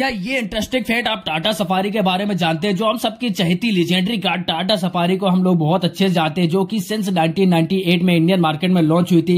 क्या ये interesting fact आप टाटा सफारी के बारे में जानते हैं जो हम सबकी चहती लीजेंडरी कार टाटा सफारी को हम लोग बहुत अच्छे से जानते हैं जो कि सिंस 1998 में इंडियन मार्केट में लॉन्च हुई थी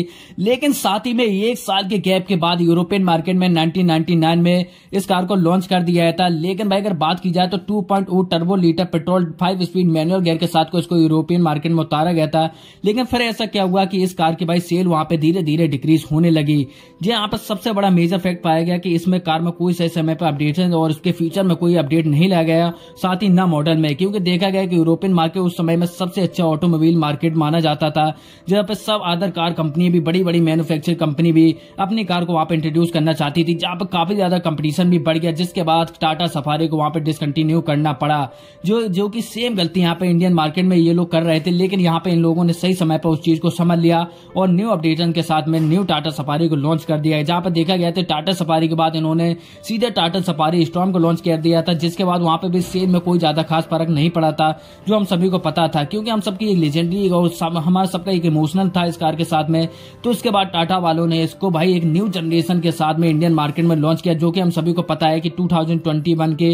लेकिन साथ ही में एक साल के गैप के बाद यूरोपियन मार्केट में 1999 में इस कार को लॉन्च कर दिया गया था लेकिन भाई अगर बात की जाए तो two point litre petrol five speed manual gear के साथ को इसको यूरोपियन मार्केट में उतारा गया था लेकिन फिर ऐसा क्या हुआ कि इस कार की भाई सेल वहां पर धीरे धीरे डिक्रीज होने लगी जी हाँ, यहाँ पर सबसे बड़ा मेजर फैक्ट पाया गया कि इसमें कार में कोई सही समय पर अपडेट एडिशन और उसके फीचर में कोई अपडेट नहीं लाया गया साथ ही न मॉडल में क्योंकि देखा गया कि यूरोपियन मार्केट उस समय में सबसे अच्छा ऑटोमोबाइल मार्केट माना जाता था जहाँ पर सब अदर कार कंपनी भी बड़ी बड़ी मैन्युफैक्चर कंपनी भी अपनी कार को वहाँ पर इंट्रोड्यूस करना चाहती थी जहाँ पर काफी ज्यादा कम्पिटिशन भी बढ़ गया जिसके बाद टाटा सफारी को वहाँ पर डिसकंटिन्यू करना पड़ा जो जो की सेम गलती यहाँ पे इंडियन मार्केट में ये लोग कर रहे थे लेकिन यहाँ पे इन लोगों ने सही समय पर उस चीज को समझ लिया और न्यू अपडेशन के साथ में न्यू टाटा सफारी को लॉन्च कर दिया है जहाँ पर देखा गया था टाटा सफारी के बाद इन्होंने सीधे टाटा सफारी स्टॉर्म को लॉन्च कर दिया था जिसके बाद वहाँ पे भी सेल में कोई ज्यादा खास फर्क नहीं पड़ा था जो हम सभी को पता था क्योंकि हम सबकी एक लेजेंडरी और हमारा सबका एक इमोशनल था इस कार के साथ में तो उसके बाद टाटा वालों ने इसको भाई एक न्यू जनरेशन के साथ में इंडियन मार्केट में लॉन्च किया जो कि हम सभी को पता है कि 2021 के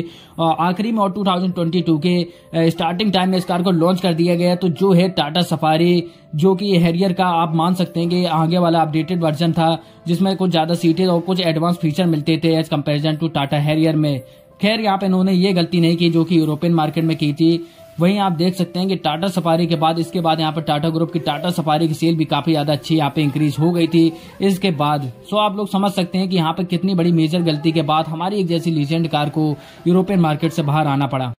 आखिरी में और 2022 के स्टार्टिंग टाइम में इस कार को लॉन्च कर दिया गया तो जो है टाटा सफारी जो कि हैरियर का आप मान सकते हैं कि आगे वाला अपडेटेड वर्जन था जिसमें कुछ ज़्यादा सीटें और कुछ एडवांस फीचर मिलते थे as comparison to Tata Harrier में खैर यहाँ पे इन्होंने ये गलती नहीं की जो कि यूरोपियन मार्केट में की थी वहीं आप देख सकते हैं कि टाटा सफारी के बाद इसके बाद यहाँ पर टाटा ग्रुप की टाटा सफारी की सेल भी काफी ज्यादा अच्छी यहाँ पे इंक्रीज हो गई थी इसके बाद सो आप लोग समझ सकते हैं कि यहाँ पर कितनी बड़ी मेजर गलती के बाद हमारी एक जैसी लीजेंड कार को यूरोपियन मार्केट से बाहर आना पड़ा